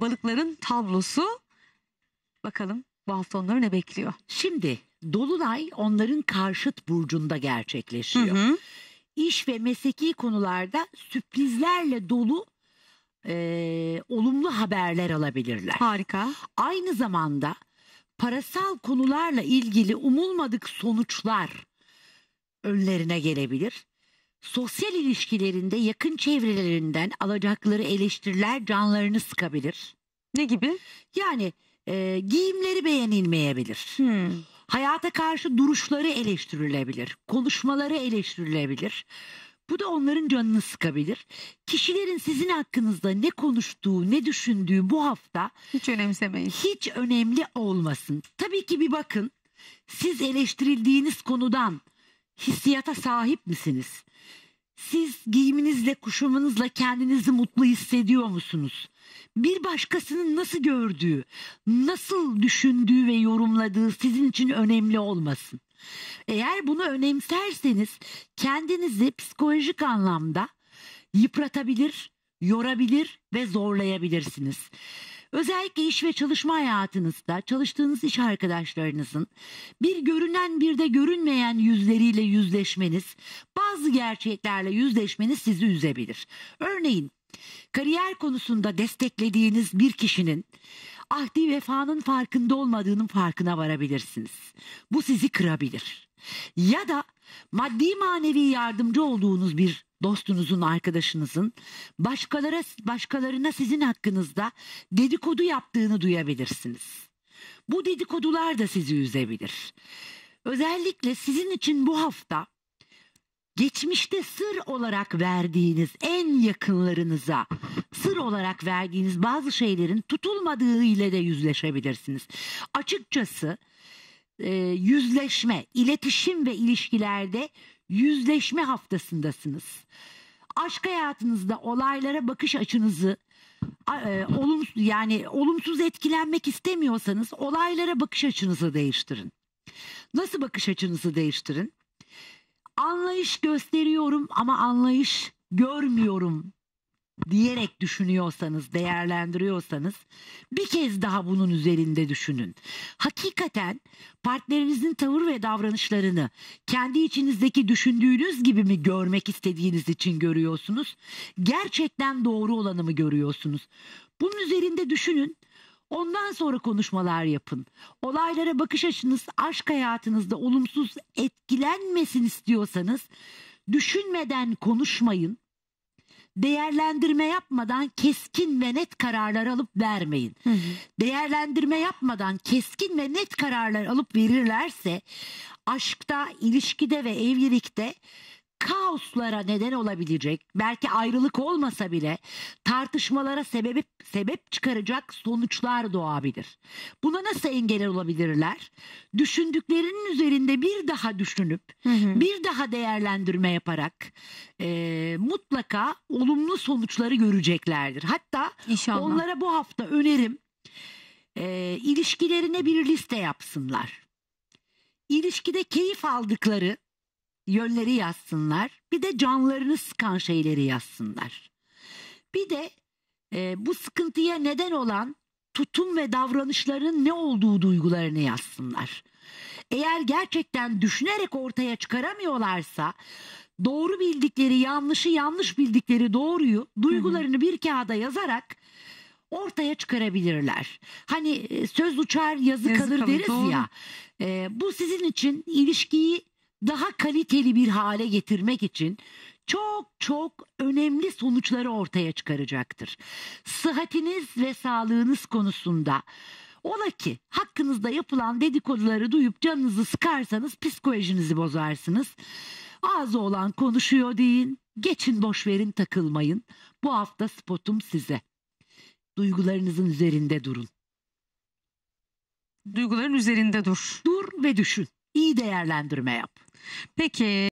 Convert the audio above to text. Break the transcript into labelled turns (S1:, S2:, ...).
S1: balıkların tablosu. Bakalım bu hafta onları ne bekliyor? Şimdi Dolunay onların karşıt burcunda gerçekleşiyor. Hı hı. İş ve mesleki konularda sürprizlerle dolu e, olumlu haberler alabilirler. Harika. Aynı zamanda parasal konularla ilgili umulmadık sonuçlar önlerine gelebilir sosyal ilişkilerinde yakın çevrelerinden alacakları eleştiriler canlarını sıkabilir. Ne gibi? Yani e, giyimleri beğenilmeyebilir. Hmm. Hayata karşı duruşları eleştirilebilir. Konuşmaları eleştirilebilir. Bu da onların canını sıkabilir. Kişilerin sizin hakkınızda ne konuştuğu, ne düşündüğü bu hafta hiç önemsemeyin. Hiç önemli olmasın. Tabii ki bir bakın siz eleştirildiğiniz konudan hissiyata sahip misiniz? Siz giyiminizle, kuşamınızla kendinizi mutlu hissediyor musunuz? Bir başkasının nasıl gördüğü, nasıl düşündüğü ve yorumladığı sizin için önemli olmasın. Eğer bunu önemserseniz kendinizi psikolojik anlamda yıpratabilir, yorabilir ve zorlayabilirsiniz. Özellikle iş ve çalışma hayatınızda çalıştığınız iş arkadaşlarınızın bir görünen bir de görünmeyen yüzleriyle yüzleşmeniz, bazı gerçeklerle yüzleşmeniz sizi üzebilir. Örneğin kariyer konusunda desteklediğiniz bir kişinin ahdi vefanın farkında olmadığının farkına varabilirsiniz. Bu sizi kırabilir. Ya da maddi manevi yardımcı olduğunuz bir dostunuzun, arkadaşınızın başkalara başkalarına sizin hakkınızda dedikodu yaptığını duyabilirsiniz. Bu dedikodular da sizi üzebilir. Özellikle sizin için bu hafta geçmişte sır olarak verdiğiniz en yakınlarınıza sır olarak verdiğiniz bazı şeylerin tutulmadığı ile de yüzleşebilirsiniz. Açıkçası e, yüzleşme, iletişim ve ilişkilerde yüzleşme haftasındasınız. Aşk hayatınızda olaylara bakış açınızı e, olumsuz yani olumsuz etkilenmek istemiyorsanız olaylara bakış açınızı değiştirin. Nasıl bakış açınızı değiştirin? Anlayış gösteriyorum ama anlayış görmüyorum diyerek düşünüyorsanız, değerlendiriyorsanız bir kez daha bunun üzerinde düşünün. Hakikaten partnerinizin tavır ve davranışlarını kendi içinizdeki düşündüğünüz gibi mi görmek istediğiniz için görüyorsunuz? Gerçekten doğru olanı mı görüyorsunuz? Bunun üzerinde düşünün. Ondan sonra konuşmalar yapın. Olaylara bakış açınız aşk hayatınızda olumsuz etkilenmesin istiyorsanız düşünmeden konuşmayın değerlendirme yapmadan keskin ve net kararlar alıp vermeyin. Değerlendirme yapmadan keskin ve net kararlar alıp verirlerse aşkta, ilişkide ve evlilikte kaoslara neden olabilecek, belki ayrılık olmasa bile tartışmalara sebep sebep çıkaracak sonuçlar doğabilir. Buna nasıl engel olabilirler? Düşündüklerinin üzerinde bir daha düşünüp, hı hı. bir daha değerlendirme yaparak e, mutlaka olumlu sonuçları göreceklerdir. Hatta İnşallah. onlara bu hafta önerim e, ilişkilerine bir liste yapsınlar. İlişkide keyif aldıkları yönleri yazsınlar. Bir de canlarını sıkan şeyleri yazsınlar. Bir de e, bu sıkıntıya neden olan tutum ve davranışların ne olduğu duygularını yazsınlar. Eğer gerçekten düşünerek ortaya çıkaramıyorlarsa doğru bildikleri yanlışı yanlış bildikleri doğruyu duygularını bir kağıda yazarak ortaya çıkarabilirler. Hani e, söz uçar yazı, yazı kalır, kalır deriz doğru. ya. E, bu sizin için ilişkiyi daha kaliteli bir hale getirmek için çok çok önemli sonuçları ortaya çıkaracaktır. Sıhhatiniz ve sağlığınız konusunda Ola ki hakkınızda yapılan dedikoduları duyup canınızı sıkarsanız psikolojinizi bozarsınız. Ağzı olan konuşuyor deyin. Geçin boş verin takılmayın. Bu hafta spotum size. Duygularınızın üzerinde durun. Duyguların üzerinde dur. Dur ve düşün iyi değerlendirme yap. Peki